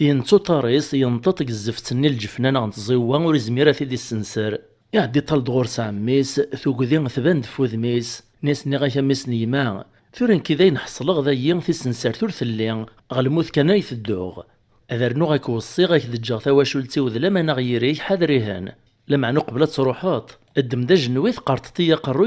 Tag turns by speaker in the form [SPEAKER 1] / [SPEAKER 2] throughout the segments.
[SPEAKER 1] ينتو طاريس الزفت الزفتني الجفنان عن تزيوا ورزميرا في دي السنسر يعدي طال دغورس عميس ثوكذي ثبان فوذميس ناس ني غايا ميس نيما ثورين كذا داين حصلغ ين في السنسر ثور ثلي غلموث كان الدوغ اذرنو غاك وصي غاك دجا ثواشولتي وذلا ما نغيري حذريهان لما قبل تروحات الدم نويث جنويث قرططية قرو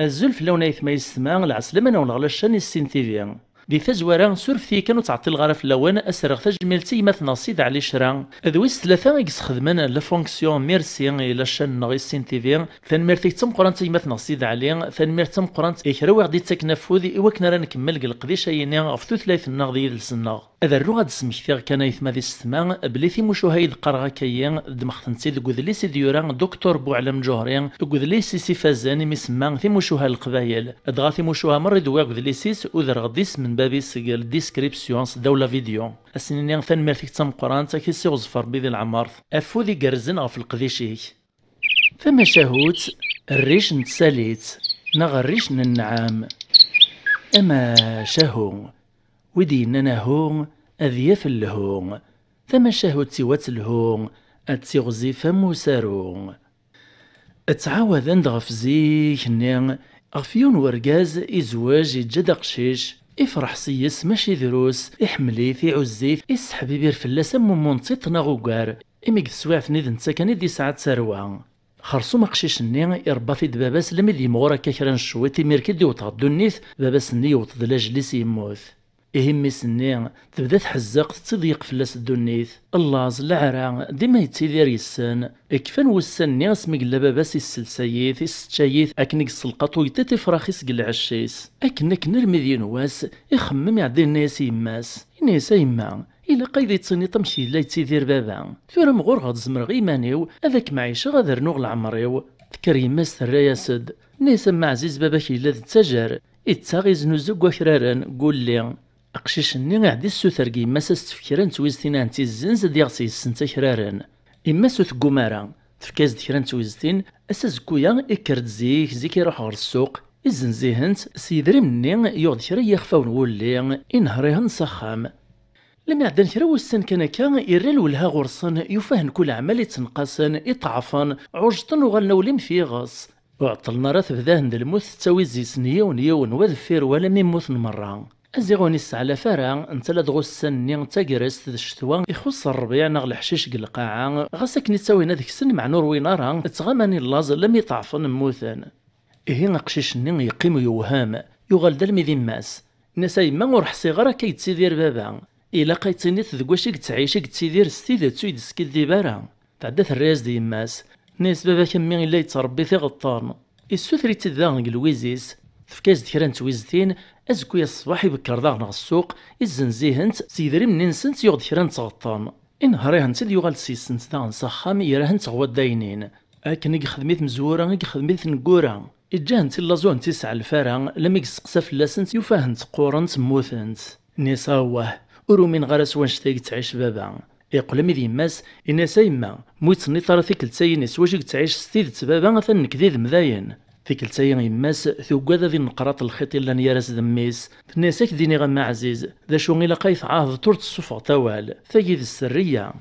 [SPEAKER 1] الزول ايث يتميز سما العسل من ونغلا الشان السين تيفي دي تزوارا في كانوا تعطي الغرف في اللوان اسرغ تي مثنا سيد علي شرا ذويس ثلاثة اكس خدمنا لا فونكسيون ميرسي الى شان نغي سين ثان تنميرتي تم قران مثنا سيد علي تنميرت تم قران يكرا واحد يتكنفوذ ايوا كنا راه نكمل قلق دي شيني في ثلاث النغ ديال السنغ هذا الرو غاد سمحتيغ كان يثما ذي السما بلي في مشوهيد قرغا كيا دمختنسي لكوذلي سيدي يورا دكتور بوعلم جوهري كوذلي سيسي فازاني مسما في مشوها القبايل ادغا في مشوها مريض ويا سيس وذر غديس من باب السجل ديسكريبسيون دولا فيديو السنين ثان مرتك تم قران تاكي سي بذي بذي افو ذي كرزن غف القديشيك فما شاهوت الريش نتساليت نغ الريش النعام اما شاهو وديننا هون أذياف اللهون ثم شهو تسيوات الهون أتسيغزي فمو سارون أتعاوذ أن زيك نين غفيون ورقاز إزواج يتجد قشيش افرح سيس ماشي دروس احملي في عزيف اس حبيبير فلاس ام منطيط ناغوكار اميك سواعت نيد نتا كان يدي ساعة خرصو مقشيش ني ارباثي دباباس لمي دي مغورا كاكران شويتي دي وتغدو دونيث باباس ني وتضلاج ليس يموت إهمي سنين تبدا تحزق تضيق فلاس الدنيث اللاز العرا ديما يتيدير يسان كفان وسان ني اسمي قلا باباس السلسايث السشايث اكنك سلقاتو يتاتي فراخيس قلا عشيس اكنك نرمي دي نواس يخمم يعدي الناس يماس الناس يما إلا قايد تصني تمشي لا يتيدير بابا تورا مغور غاد زمرغ إيمانيو هذاك معيشة غادر نوغ العمريو تكري ماس ياسد ناس مع عزيز باباك إلا تتاجر إتاغيز نوزوك وكرارن قول ليه أقشيش إني غادي السوثر كيما ساس تفكيران تويزتين أنتي الزنز ديال سي سنتا كرارن إما سوث كومارا تفكاز ذكران تويزتين أساس كويا إكرد زيك زيك يروح غير السوق إذن زيهنت سيدري مني يوض شرا يخفاو نولي إنهريهن سخام لم يعدن شرا وستن كان كان إيريل ولها غرصن يفهن كل عمل تنقصن إطعفن عجتن وغلنا ولم في غص وعطلنا راث بذاهن دلموث تويزي سنيون يون وذفير ولم ميموث مران أزيغوني على فرا نتا لا دغوس السن نتا الشتوى يخص الربيع نغ الحشيش قلقاعا غاسك اكن تساوينا ذيك السن مع نور وينارا تغاماني اللاز لم يطعفن موثان إهي نقشيش نين يقيم يوهام يغال دلمي ذي ماس ناس ما ور حسي غرا كيتسيدير بابا إلا قيتينيت كتعيشي واش كتعيش كتسيدير سكيد تسويد بارا تعدى الراس دي ماس ناس بابا كمين إلا يتربي في غطان السوثري تذان قلويزيس تفكاز ديران تويزتين أزكويا الصباح يبكر داغنا السوق ازن زيهنت يزنزيهنت سيدريم نينسنت يغد ان نتغطام إنهريهنت يغال سيسنت داغن صخام يراهنت تغوى داينين أكن خدميت مزورا يخدميت نقورا إجاهنت اللازون تسع الفارا لما يسقسى فلاسنت يفاهنت قورنت موثنت نيسا واه أرو من غرس وانشتاق تعيش بابا يقول ميدي ماس إنا سايما موت نطرا ثيك لتاين واش تعيش ستيد بابا مثلا ذي مذاين في كل تيكلتايا يماس ثقاد ذي نقرات الخيط لان يرس دميس تناسك ديني غما عزيز ذا شو إلا قايث عهد طورت الصفع توال فايد السرية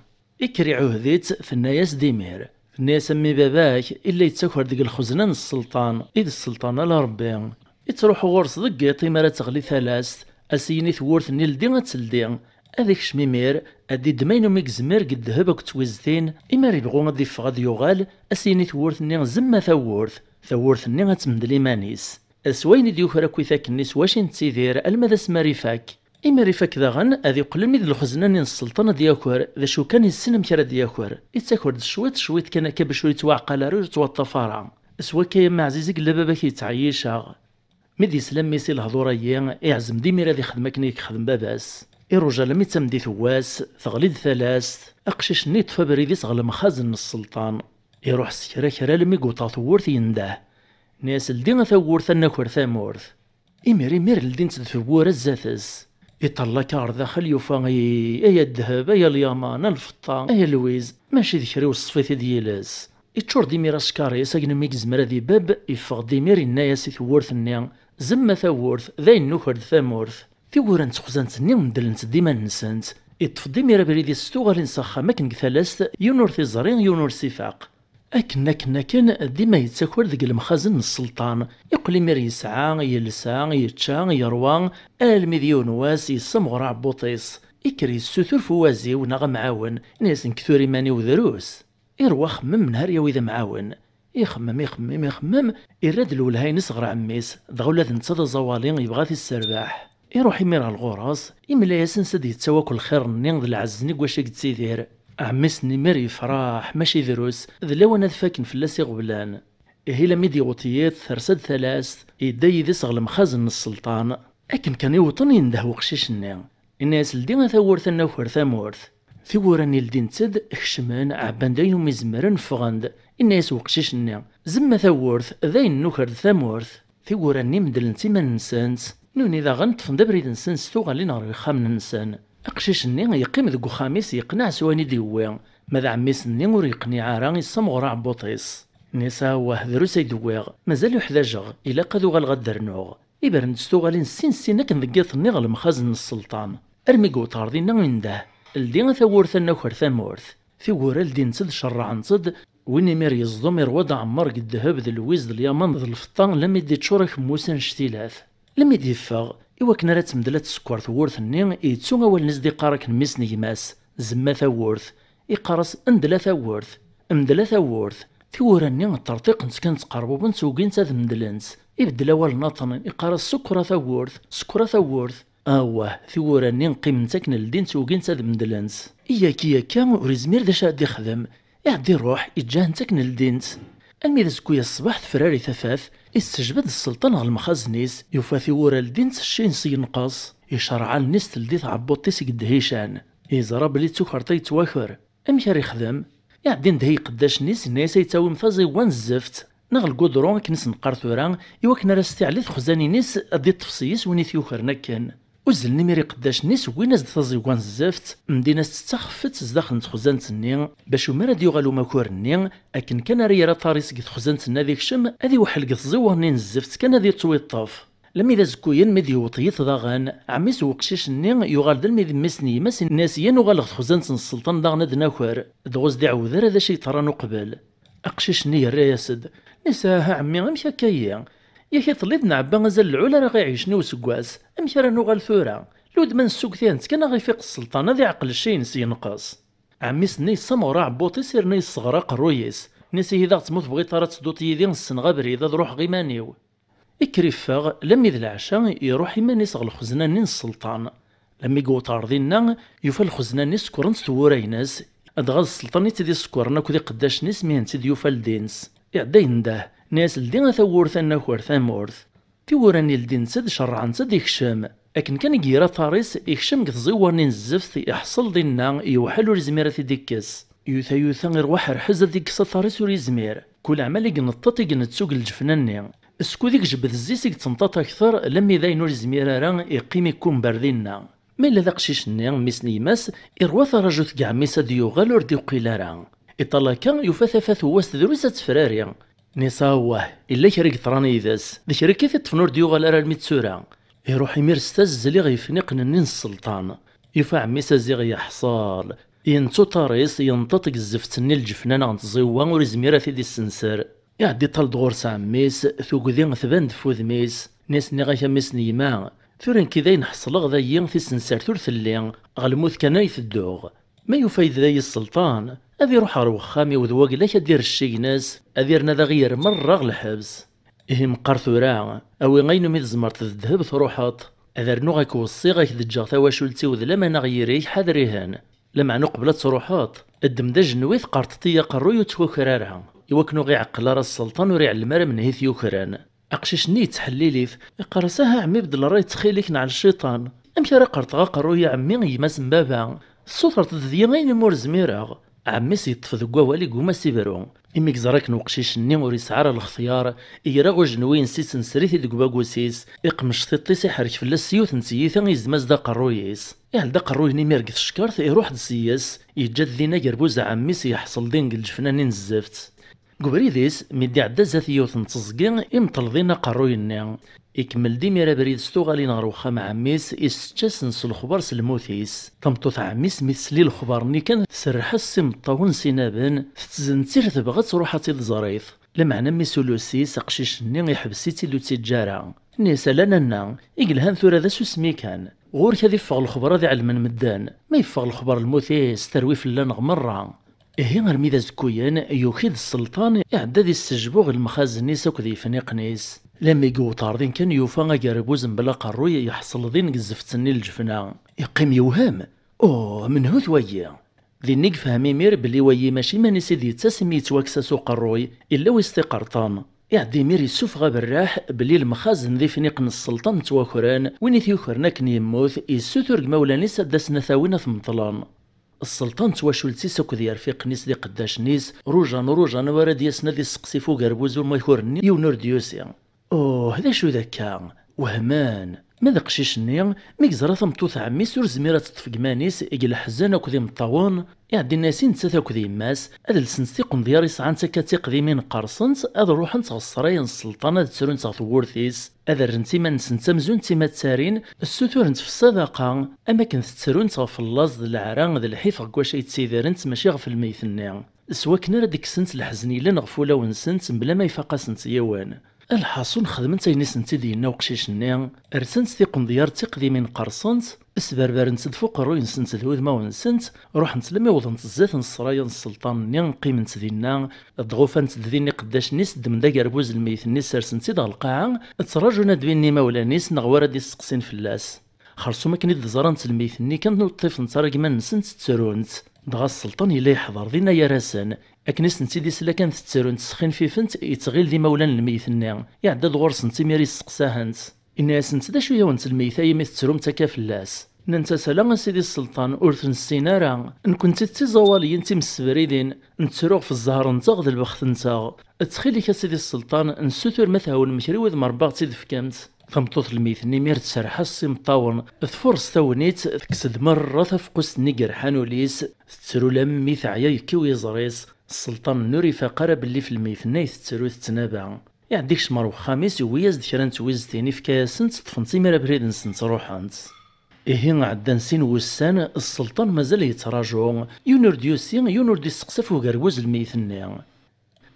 [SPEAKER 1] إكري عهديت في الناس ديمير في الناس أمي باباك إلا يتسكر ديك الخزنة السلطان إذ السلطان على يتروح غورس ضقيط إمارة تغلي ثلاث أسيني ثورث نيل ديغة تلدي هذيك شميمير ادي دماينو ميكزمير قد هبك توزتين اما ريبغو غادي يفغ غادي يغال اسيني ثورث نيل زما ثورث ثورثني غتمدل مانيس أسوين إذ يكرا كويثاك النيس واش نتيدير الماذا سما ريفاك إما ريفاك داغن أذ يقلن إذ الخزنة نين السلطان دياكور ذا شو كان يسنم كرا دياكور إتاكور شويت شويت كان كبش يتوعقل راه يتوطفارا سوا كيما عزيزك لبابك يتعيشا مدي سلام ميسي إعزم دي ميرا ذي خدمك نيك خدم باباس لم يتم دي ثواس ثغليد ثلاث أقشش نيت فبريدي سغل مخازن السلطان يروح سكرا كرا لمي قوطا ثورت ينده ناس لدينا ثورت ناكر ثامورت إميري مير لدين تثور الزاثس يطلع كار داخل يوفا ايا الذهب ايا اليمن الفطا ايا لويز ماشي ذكري وصفيتي ديالز يتشور ديمير اسكاري ساكن ميك زمرا دي باب يفغ ديمير الناس ثورت النيا زما ثورت ذاين نكرد ثامورت ثورا نتخزنت ني وندلنت ديما نسنت يتفضي ميرا بريدي ستوغالين سخا ماكن ثلاث يونور تيزرين يونور سيفاق أكن أكن أكن ديما يتسكر ديك المخازن السلطان السلطان لي مير يسعى يلسى يتشا يروى ألمي واسي سمغر عبوطيس يكري السثر فوازيو نغ معاون ناس كثوري ماني ودروس يروخ خمم نهار يا ويدا معاون يخمم يخمم يخمم يراد الولهاين صغر عميس دغ ولاد نتصدى زوالي يبغى في السرباح يروح يمير على الغراس يملا ياسن سد يتسوى كل خير نين العز نيك واش تسيدير عمسني مري فراح ماشي ذروس ذا لو انا فاكن اللاسي غبلان هي لميدي غوتيات ثرسد ثلاث يدي ذي صغل مخازن السلطان أكن كان يوطن ينده وقشيش النام الناس لدينا ثورث النوفر مورث في وراني لدين تسد خشمان عبان دايو مزمرن فغند الناس وقشيش النام زما ثورث ذاين نوكر ثامورث في وراني مدلنتي ما ننسانس نوني ذا غنت فندبريد نسانس ثوغا لينا رخام ننسان أقشيش أقشيشني يقيم ذكو خامس يقنع سواني ديوي ماذا عميس نيور يقني عاران يصمغر عبوطيس نسا واحد روسي ديوي مازال يحذجغ إلا قدو غالغا درنوغ إبرن دستو غالين سين سينك نذكيث نيغ المخازن السلطان أرمي قوطار دينا منده الدين ثورث النوخر ثمورث في ورا الدين تد شرع نصد ويني مير يصدم يروض عمر قد ذهب ذلويز ذليامان ذلفطان لم يدي تشورك موسى لم يدي فاغ إوا كنا راه تمدلات تسكر ثورث ني يتسو أول نز قارك نميس نيماس زما ثورث إقارس أندلا ثورث اندلا ثورث ثورا ني الترطيق نسكن تقربو بنت وكين تاذ مدلنت إبدلا وال ناطن إقارس سكرا ثورث سكرا ثورث أواه في ني نقيم نتا كن لدين توكين تاذ مدلنت إيا كيا كان وريزمير داش غادي يخدم إعدي روح إتجاه نتا كن أمي دزكويا الصباح فراري ثفاف استجبد السلطان على المخازنيس يفاثي ورا الدين الشين سينقص يشرع الناس تلديث عبوطيس قد هيشان يزرى بلي تسكرطي يتواخر أمي راه يخدم يعدي دهي قداش نيس الناس يتاوي مفازي وان الزفت نغل قدرون كنس نقار ثورا يوكنا راستي عليه خزاني نيس أدي التفصيص ونيث يوخر نكن وزل نميري قداش نيس وين زد وان زفت مدينة تستخفت زداخل تخزانت ني باش ومرا ديوغالو ماكور ني اكن كان ريا طاريس قد خزانت ذيك شم اذي وحلقة زوه نين زفت كان اذي طويطاف لم إذا زكوين مذي وطيت ضاغان عميس وقشيش ني يغال دل مذي مسني مس ناسيا وغال خزانة السلطان ضاغنا دناكور دغوز دعو عوذر هذا شي طران قبل أقشيش ني الرياسد نساها عمي غمشا كايين ياك يطلي دنا عبا مازال العولا راه غيعيش نو سكواس امشي راه نوغال ثورا لود من السوق تيان غي فيق السلطان هذا عقل الشي نسي ينقص عمي سني السامورا عبوطي سير ني الصغراق الرويس نسي هي ضغط موت بغيت راه تسدوط يدي نسن غابريدا غي مانيو يكريف فاغ لم يذ العشاء يروح يماني صغ الخزنة نين السلطان لم يقوط ارضينا يوفى الخزنة ني سكورن ناس ادغال السلطان يتدي سكورن اكو دي قداش نسمين تدي يوفى الدينس يعدين ده ناس لدي ثورت ناكور ثامورث تيوراني لدي نسد شرعا نسد يخشم اكن كان جيرا فارس يكشم كتزورني نزفت يحصل دينا يوحلو لزميرة ديكس يوثا يوثا غير واحد حز ديك فارس وريزمير كل عمل يقنطط يقنتسوق الجفناني اسكو ديك جبد الزيس يتنطط اكثر لمي ذاينو لزميرة ران يقيم يكون بردينا ما الا شيش نيغ ميسني ماس إروا رجوث ثقع ميسا ديوغال ور ديوقيلا ران إطلاكا كان ثفاث هو سدروس تفراري نصاوه إلا شريك ثراني ذاس شريك كيف تفنور ديوغا لارا الميتسورا يروح يمير ستاز اللي غيفنق نين السلطان يفع ميسا زي يحصل ينتو طاريس ينططق الزفت ني الجفنان عن تزيوا ورزميرا في دي السنسر يعدي طال دغورس عميس ثوكذي ثبان دفوذ ميس ناس ني غاكا ميس نيما ثورن كذا ينحصلغ ذا ين في السنسر ثور ثلي غلموث كان يثدوغ ما يفيد ذي السلطان أذي روح روخ خامي وذواق لا كدير الشي ناس أذي رنا ذا غير مرة غلحبس إهم قرثو راع أو غين مي زمرت الذهب ثروحات أذر نو غيك وصي غيك ذجا تواشلتي وذ لما نغيري حذريهن لما نقبل تروحط الدم ذا جنويث قرطتي تيا قرو يتوكرارها يوكنو غي عقل راس السلطان وريع المر من هيث يوكران أقشيش ني تحليليف قرساها عمي بدل راي تخيليك على الشيطان أمشي راه قرط غا قرو يا عمي غيما بابا سطرت ذي غين مور زميراغ عميس يطف ذو قوالي قوما سيبرو إمي كزراك نوقشيش ني مور يسعار الاختيار يراغو جنوين سيس نسريثي ذو قباقو سيس إقمش ثطي سيحرك فلا السيوث نسيثا يزمز دا قرويس إحل دا قروي ني ميرك ثشكارث إروح دسيس يجد ذينا يربوز عميس يحصل دينج الجفنان نزفت قبري ذيس مدي عدا زاثيوث نتصقين إمطل ذينا قروي النيان يكمل ميرا بريد ستوغالي نهار مع عميس يستشاس الخبر س سلموثيس تمطوط عميس مثلي الخبر ني كان تسرحس طاون سينابن تتزنتير تبغى تروح تيلزريث لمعنى ميسولوسي سقشيش ني يحبسي تيلو تيجارة نا لنا إقلهان ثورة ذا سمي كان غور كذي يفغ الخبر ذي علم مدان ما يفغ الخبر الموثيس تروي فلان غمرة هي غير ميدا زكويان يوكيد السلطان إعداد السجبوغ المخازن المخازنيس وكذي فنيقنيس لما يقوطار طاردين كان يوفا اقربوز بلا قروي يحصل ذين قزفتني الجفنا يقيم يوهام اوه من هو ثويا ذين نيك فهمي مير بلي وي ماشي ماني سيدي تسمي توكسا سوق الروي الا ويستقرطان يعدي مير يسوف غاب الراح بلي المخازن ذي فنيق السلطان توكران وين يثيوكرنا كني يموت يسوثر مولاني سدسنا ثاوينا ثمطلان السلطان تواشولتي سوك ذي رفيق نيس ذي قداش نيس روجان روجان ورا يسنا ذي سقسي فوق ربوزو ما يكورني يونور ديوسيا اوه هذا شو ذاك وهمان ماذا قشيشني ميك زرا تمطوط عمي سور زميرة تطفق مانيس إقل حزان أو كذي مطاون يعدي الناسين تساتا أو كذي ماس هذا لسنستي قمضيار يسعان تكا تقديمين قرصنت هذا روح انت السلطان السلطانة تسرون وورثيس هذا من ما مزون تيما تسارين السوتورنت في الصداقة أما كنت تسرون تغف اللز العران ذا الحيف غواش يتسيدرنت ماشي غف الميثني سوا كنا ديك سنت الحزني لنغفولا ونسنت بلا ما يفاقا سنت يوان الحاصل خدمت اين سنتي ديالنا وقشيش-ني رسنت تيقنضيار تقديم قرصنت اسبربر نسد فوق الروي نسنت ما ونسنت روح نسلم وضنت الزيت نصرايا السلطان ني قيمنت دينا الضغوفة نسد ديني قداش نسد من دا قربوز الميت نيس سرسنتي دا القاعة تراجونا دبيني مولانيس نغوارا دي سقسين فلاس خرصو مكني دزرانت الميت ني كانت نلطيف نتراجمان نسنت تسرونت دغا السلطان يلا يحضر دينا يا راسن اكنس نتي دي سلا كان تترون تسخين في فنت يتغيل دي مولان الميثنا يعدد غرس نتي ميري سقساهنت الناس نت داشو يونت الميثا يمي تترون تكافلاس ننتا سلا سيدي السلطان اورث تنسين راه نكنت تزوالي نتي مسبريدين نتروغ في الزهر نتاغ البخت نتاغ تخيلك سيدي السلطان نسوتر مثاو المشري وذ مرباغ دفكانت فمطوط الميث مير تسرح السيم طاون ثفرس ثونيت تكسد مرة تفقس نقر حانوليس تترو لمي عيا يكي ويزريس السلطان نوري فقرا اللي في الميت نايث تسرو يعديك شمر وخامس وياز ذكرا تويز تيني في كاسنت طفنتي مرا بريد نسنت روحانت إهي عدا نسين وسان السلطان مازال يونور يونر ديوسي يونور ديسقسى فوق غروز الميثني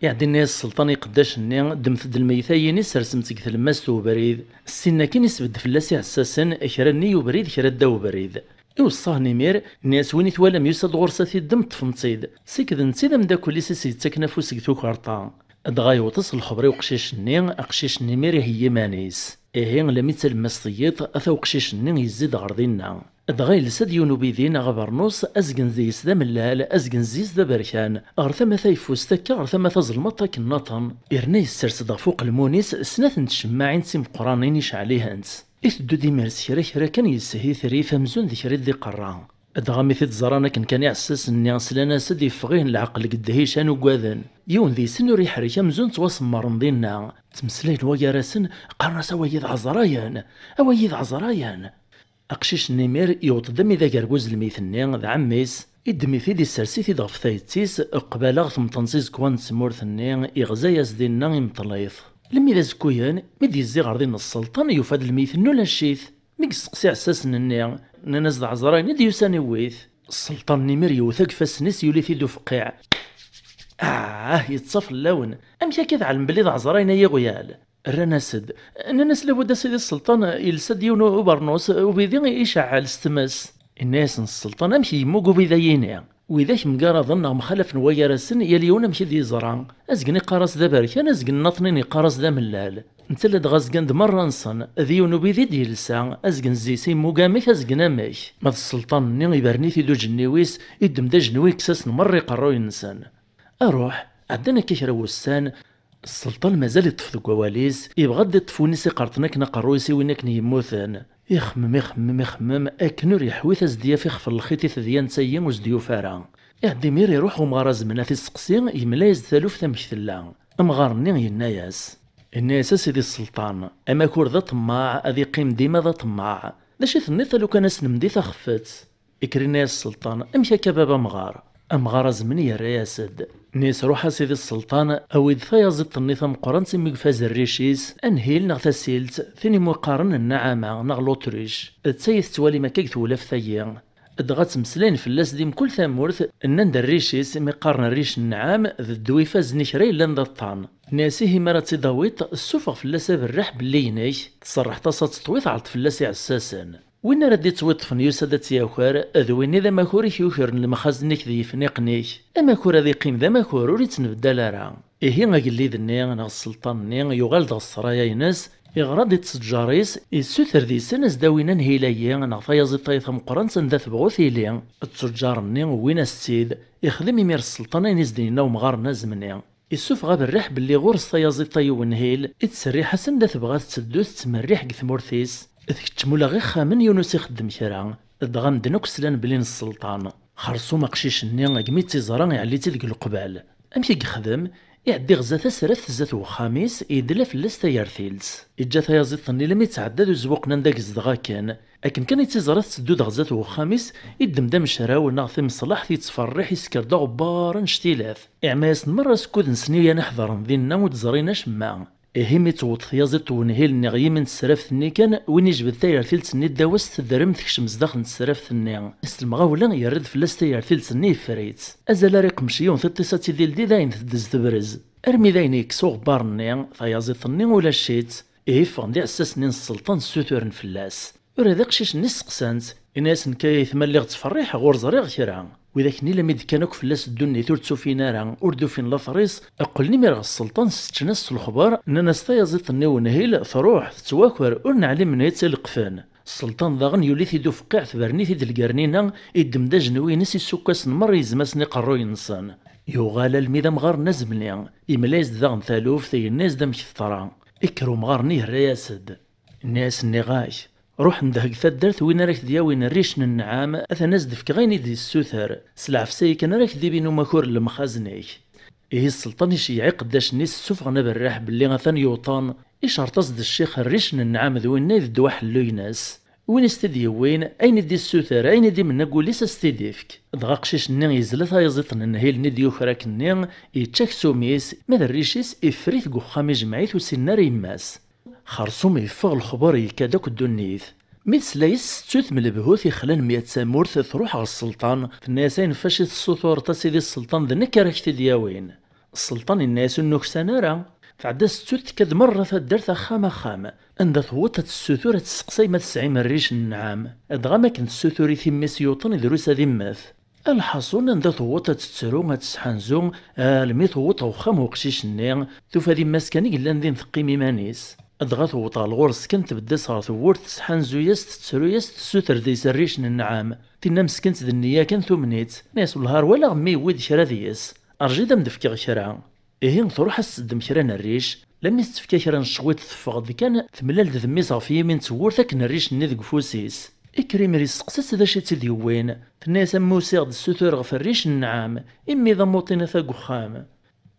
[SPEAKER 1] يعدي الناس السلطان يقداش النيا دمت د الميثايين سرسمت كثل الماس وبريد السنة كين يسبد فلاسي عساسن كرا ني وبريد كرا دا وبريد يوصاه نمير ناس وين يتوالم يسد غرصة الدم تفنصيد سكد نسيد مداكل لساس يتسكن فوسك توكارطا دغا يوطس الخبري وقشيش ني اقشيش نمير هي مانيس اهي لميت تلمس اثا وقشيش ني يزيد غرضينا دغا يلسد يونو بيدين غبرنوس ازقن زيس ذا ملال ازقن زيس ذا بركان غرثما ثايفوس تكا غرثما تظلمت تاك النطن إرنا يسرس فوق المونيس سنة تشماعين سيم قرانين أنت إثدو دي مرسي راه كرا كان يسهي ثريف مزون ذي كريد ذي قرا أدغامي ثيت زران كان كان يعسس إني أسلانا سدي فغيهن العقل قد هيشان وكوذن يون ذي سنو ريح ريح أمزون توسمر نظينا تمسلين ويا راسن قرنس أويد عزرايان أويد عزرايان أقشيش نمير يوط دمي ذا كربوز الميثنين ذا عميس إدمي في دي السرسي في ضغف ثايتيس أقبال أغثم تنسيز كوانت سمورثنين إغزايا سدينا إمطليث لمي ذا زكويان ميد يزي غار السلطان يفاد الميث نولا الشيث مي يسقسي عساسن ني ناس ذا عزراين اد يوساني ويث السلطان نمر يوثق نس يولي في فقيع آه يتصف اللون أمشي كذا علم بلي ذا عزراين يا غيال رانا سد ننس لابد سيدي السلطان يلسد يونو وبرنوس وبيدي يشعل استمس الناس السلطان أمشي يموك وبيدا ينام واذا كم قرا ظن مخلف نوايا راسن يا ليونا مشي ذي زرع ازقني قرص ذا بارك انا ازقن نطنيني قرص ذا ملال نتلد غزقن مرة نصن ذيون بيدي لسا ازقن زي سي ازقنا ازقن امك السلطان ني يبرني في دو جنويس يدم دا جنوي كساس نمر يقرو ينسان اروح عندنا كيكرا وسان السلطان مازال يطفو ذو يبغى يطفوني سي قرطنك نقرويسي وينك يموتن يخمم يخمم يخمم يحوي ريحوي في خفر الخيط ديال نسيم وزديو فارا يهدي مير يروح ومغرز منا تيسقسي يملا يزثالوف تمكتلا امغارني يناياس الناس سيدي السلطان اما كور ذا طماع اذي قيم ديما ذا طماع داشي ثني لو كان خفت تخفت يكرينا السلطان امشي كبابا مغار امغار زمني يا رياسد نيس روحا سيدي السلطان أو إذ فيزط النظام قرن سمي فاز الريشيس أنهيل نغ تسيلت ثيني مقارن النعامة نغ لوتريش تسيث توالي مكاك ولا ثيان دغا مسلين فلاس ديم كل ثامورث نند الريشيس مقارن الريش النعام ذ فاز نكري لان الطان ناسيه مرا تضاويط السفغ فلاسة بالرحب باللي ينيك تصرح تصات تطويط على فلاس عساسان وين تصويت يتوطفن وسادات تياكار اذ وين ذا ماكور يوكرن المخازنك ذي فنيقنيك كور هذا قيم ذا ماكور ور يتنبدل راه إيه أقليد ذني أنا السلطان ني يغال ذا الصرايا ينس يغرد تسجاريس يسوثر ذي سنس داوينا نهيلايا أنا فايز فايث مقران سندا ثبغوث لي التجار ني وين السيد يخدم يمير السلطان ينس دينا ومغار نازمني يسوف غاب الريح باللي غور الصيازي طيو ونهيل يتسري حسن دا تبغى تسدو تمريح كثمورثيس اذك تمولا غي خامن يونس يخدم كرا ادغا مدنوك سلان بلين السلطان خرصو مقشيش النيا غمي تيزران يعلي تلك القبال امشي يخدم يعدي غزا ثسرث زاتو خميس يدلا فلس تيار ثيلس اجا ثيازيط ثني لم يتعدد زوق نانداك زدغا كان اكن كان يتزرث تسدود غزاتو خميس يدم دم شراو ناغثي صلاح تيتفرح يسكر دا غبار نشتيلاف اعماس مرة سكود نسني انا حضر نظن نموت زريناش ما هيمي توت تيازت ونهيل نغي من السرف ني كان وين يجبد تاير ثلث ني داوس تدرم تكشم السرف السرافت ني استلمغاولا يرد فلاس تاير ثلث ني فريت ازال ريق مشيون تطيسا ديال دي داين تدز تبرز ارمي داين سوغ غبار فيازي ثني ولا شيت إيه فغندي عساس نين السلطان سوتورن فلاس ورا ذا قشيش نسقسانت إناس نكايا ثمان لي غتفريح غور زريغ كرا وذاك كني لم كان اك فلاس الدنيا ور تسوفينا نارا أردو دوفين لا فريس اقلني مير السلطان ستنس الخبار ان ناس تيزيط نهيل ثروح تتواكر ور نعلم نهيت القفان السلطان ضغن يولي تيدو فقع ثبرني تيد القرنينة إدم دا جنوينس يسوكاس نمر يزماسني قروي ينصان يوغال الميدا مغار نزمني إملايز ضغن ثالوف تي الناس دا مكثرا إكرو مغار نيه رياسد ناس نغاش روح ندهق تدرت وين راك ديا وين الريش النعام اثا نزدفك غيني دي السوثر سلعف كان راك دي بينو ماكور المخازنيك إيه السلطان يشيع قداش نيس السفغ غنبا الراح باللي غثان يوطان ايش ارتصد الشيخ الريش النعام ذوين نايد دوا حلو وين استدي وين اين دي السوثر اين دي من ليس استديفك دغا قشيش نين يزلثا يزيطن نهيل نديو يخراك نين يتشاك سوميس ماذا الريشيس افريث قخامي جمعيث وسنار يماس خرصوم يفغ الخبر يكادك الدنيث مثل من البهوث يخلان مئة سامورث تروح على السلطان في الناسين فاش السطور تسيدي السلطان ذنك راكت دياوين السلطان الناس النكسان راه فعدا ستوث كاد مرة تدرت خام خام عند ثوتة السثورة تسقسي ما تسعي من ريش النعام ادغام كنت السثوري ثمس يوطن ذروس ذمث الحصون عند ثوتة تسرون تسحنزون آه، المي ثوت وخام وقشيش النيع ثوفا ذي مسكني قلان ذي ثقيم مانيس أضغط وطال غرس كنت تبدا صارت وورث سحن زويست تتسرو سوتر ذي سريش النعام تينا مسكنت ذنيا كان ثمنيت ناس الهار ولا غمي ويد شرا ديس ارجي دم دفكي غشرا إهين تروح السدم مكرا الريش لم يستفكي كرا نشويت تفغد ذي كان تملال ذمي صافي من تورثك ثاك الريش ني فوسيس إكريم ريس قصص ذا شي تيدي وين تناس موسي غد السوتور غف الريش النعام إمي ضموطينا ثا قخام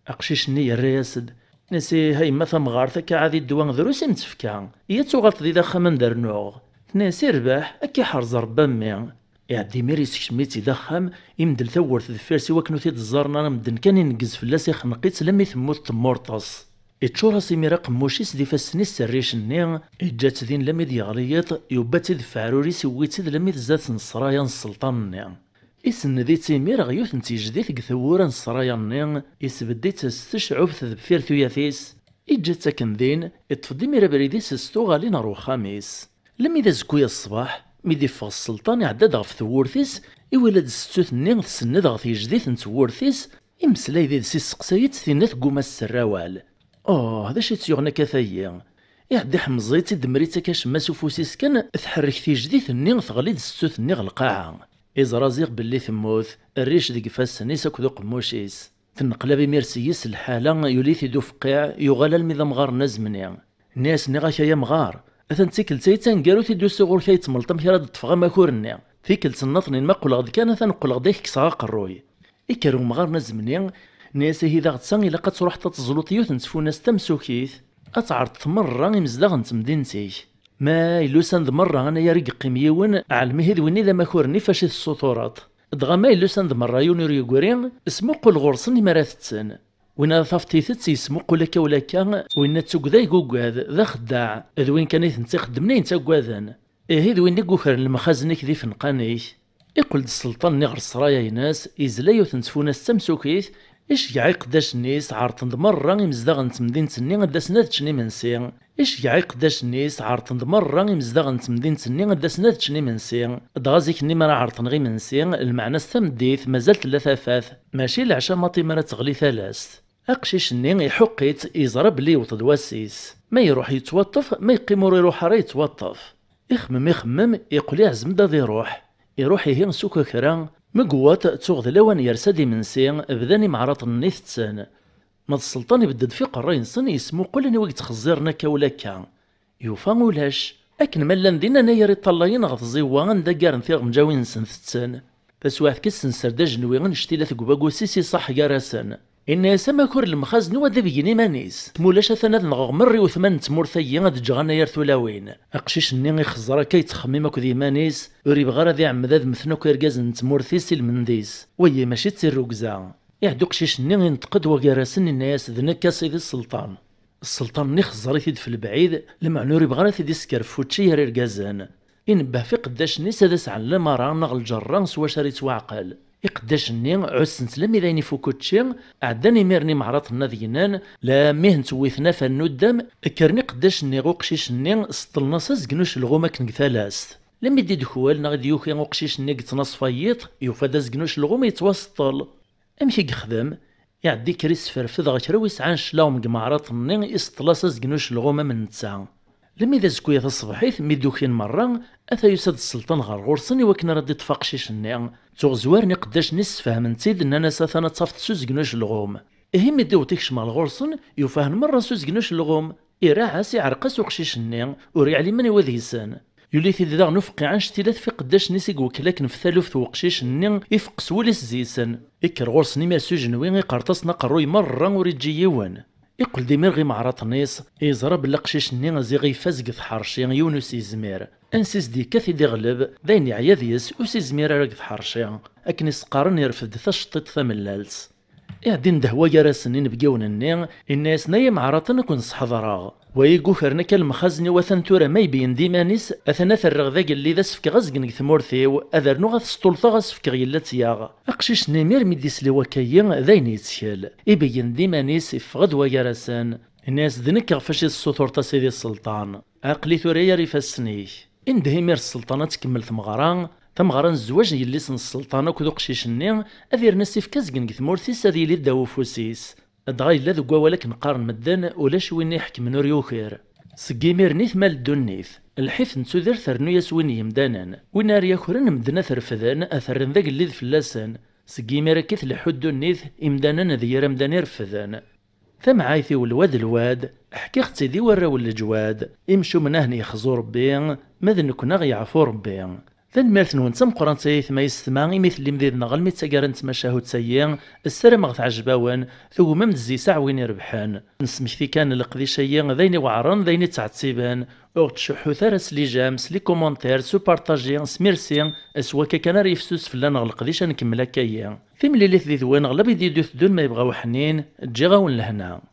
[SPEAKER 1] أقشيش ني الرياسد نسي هاي ما غارثة كعادي عادي ذروس متفكا نتفكا هي تغلط دي داخا دار نوغ ناسي رباح اكي حرز ربا مي يعدي ميري سكشميتي دخم يمدل ثورت دفيرسي وكنو تيد الزرنا نمدن كان ينقز فلاس خنقيت لم يثموت تمورطس إتشورا سيميرا قموشيس دي فاسني السريش ني إجات ذين لم غليط يوبا تيد فعروري سويت لم يدزات نصرايا السلطان ني إسندي تيمير غيوت نتيجدي ثق ثورا الصرايا ني إسبدي تستشعبت بفير ثياثيس إجت تاكن دين إطفدي ميرا بريدي ستوغالينا رو خميس لمي ذا زكويا الصباح ميدي فغ السلطان يعدد غف ثورثيس إولاد ستوث ني تسند غف يجدي ثنتورثيس إمسلاي ذي سي سقسايت نث قوما السراوال أوه هذا شي تيغنا كثايا إحدي حمزيتي دمريتا كاش ما سوفوسيس كان تحرك في جديث النيغ تغليد ستوث النيغ القاعة إذ رازيق باللي ثموت الريش ذي قفاس نيس أكدو قموشيس تنقلب ميرسيس الحالة يوليث يدو فقيع يغالى المذا مغار نزمني ناس نغاك يا مغار أثن تيكل تي قالو تيدو سيغور كي تملطم كي راد تفغى ماكورني تيكل تنطني ما قول غد كان أثن قول غديك كسغا قروي إكرو مغار نزمني ناس هي ذا غتسان إلا قد تروح تتزلوطيو تنسفو ناس تمسوكيث أتعرض مرة إمزدغ نتمدينتيك ما يلوسند مرة أنا يا قميون قيميون علمي هذ ما كورني فاش السطورات دغا ما يلوسان مرة يونير يقورين اسمو قل غرسن مرا تتسن وين ثافتي تتس يسمو قل لك ولا كان وين تسوق ذا هذا ذا خداع ذوين كان يتنسي خدمني يتسوقاذن إيه ذوين يقوخر المخازنك ذي فنقانيش يقول السلطان نغر الصرايا يناس إزلايو تنسفوناس السمسوكيث إيش داش نيس عارتند مرة يمزدغن تمدينة ني غدا سنات تشني منسي إيش داش نيس عارتند مرة يمزدغن تمدينة ني غدا سنات تشني منسي دغازيك ني مرا عارتن غي منسي المعنى ستمديث مازال ثلاثة فاث ماشي العشا ماطي مرا تغلي ثلاث أقشيش ني يحقيت يزرب لي وطد واسيس ما يروح يتوطف ما يقيمور يروح راه يتوطف يخمم يخمم يقول يعزم دا يروح يروح يهين سوكا كرا مقوات تغذ لوان يرسدي من سين بذاني معرض النيث تسان ما السلطان يبدد في قرين سن يسمو قل وقت خزيرنا كولا ولا كا يوفا ولاش اكن ملان دينا ناير يطلعين غض زيوان دا قارن ثيغ مجاوين سن تسان فسواث كسن سرداج نويغن شتيلة ثقباقو سيسي صح قارسان إن سماكور المخزن نوا بيني مانيس مولاش أثنا نغغ مري وثمان تمور ثيا غاد تجغانا يار ثولاوين أقشيش ني خزرا كي تخميم كو ذي مانيس يريب غار ذي عمداد مثنو كيرقاز نتمور ثيس المنديس وي ماشي تسير روكزا يعدو قشيش ني ينتقد وقارسن الناس ذنكا سيدي السلطان السلطان ني خزر في البعيد لما نوريب غار ثيدي سكرفوتشي يار إرقازان إنبه في قداش نيس هذا سعلم راه نغ الجران سوا شاري توعقل يقداش-ني عس نسلم إذا نفوكوتشي عداني ميرني معرات ذينان لا مهن تويثنا فالندم كرني قداش-ني غوقشيش-ني سطلنا سازقنوش الغوما كنكثالاست لما يدي دخوال نغدي يوخي غوقشيش-ني قتناص فايط يوفا دازقنوش الغوما يتوسطل أمشي يخدم يعدي كريس فرفض غشرويس عن شلاوم قمعرات النين إسطلاسة زقنوش الغومة من نتساهم لم إذا زكوية الصباحيث مي دوكين مرة أثا يسد السلطان غار غورسن وكنا راه دي تفاق شيشني تغ زوارني قداش نسفهم نتيد أن أنا ساثانا تصافت سوزقنوش الغوم إهي مي تيكش مال غورسن يوفاهن مرة سوزقنوش الغوم عرقا يعرقس وقشيشني وري علي من وذيسان يولي في ذا نفقي عن شتيلات في قداش نسيق وكلاك في وقشيش ني يفقس وليس زيسن إكر غورسني ما سوجنوي غي قرطاسنا قروي مرة وريجي يوان يقول دي غي معرات نيس يزرب لقشيش ني زي غيفاز حرشي يونس يزمير انسيس دي كثي دي غلب داين يعياد يس وسي زمير راك حرشي اكن يسقارن يرفد تشطيط ثملالس إعدين دهوا جرسن نبقيون النين الناس نايم عراتن كون صحضراغ ويقفر نكل مخزني وثن ما يبين ديمانيس اثنا ثرغ اللي ذا سفك نك ثمورثيو اذر نغث ثسطلطا غسفك غيلا تياغ اقشيش نمير ميديس لي ذيني ذاين يتشال يبين ديمانيس يفغد ويرسان الناس ذنك غفاش السطور تسيدي السلطان عقلي ثوريا ريفاسني اندهي مير السلطانة تكمل ثمغران ثمغران الزواج سن السلطانة كذو قشيش النين اذير نسيف كازقنك ثمورثيس اذي لي داو فوسيس دغاي لا ذوكا ولكن قارن مدن ولاش وين يحكم نوريو خير سقيمير نيث مال الدنيث الحيث نتودر ثرنو ياسوين يمدانان وين ياكرن مدنا ثرفذان اثرن ذاك اللي فلاسان سقيمير كيث لحدو النيث امدانان ذي رمدان يرفذان ثم عايثي والواد الواد حكي ختي ذي وراو الجواد امشو منهني يخزو ربي ماذن كنا يعفو ربي تنمرت تمقرن سي ثمايس ثما إمي ثلم ذيذنا غلمي تاقارن تمشاهد سيان السلام غث عجباون ثومم الزيساع ربحان يربحان في كان القديشية ذين وعرن ذين تعتيبان اوغ تشحو ثرس لي جامس لي كومونتير سو بارطاجي سميرسي اسوا كان ريفسوس فلان غلقديش نكمل هكايا في لي ذي ذوان غلب ذي دوث دون ما يبغاو حنين تجي غاون لهنا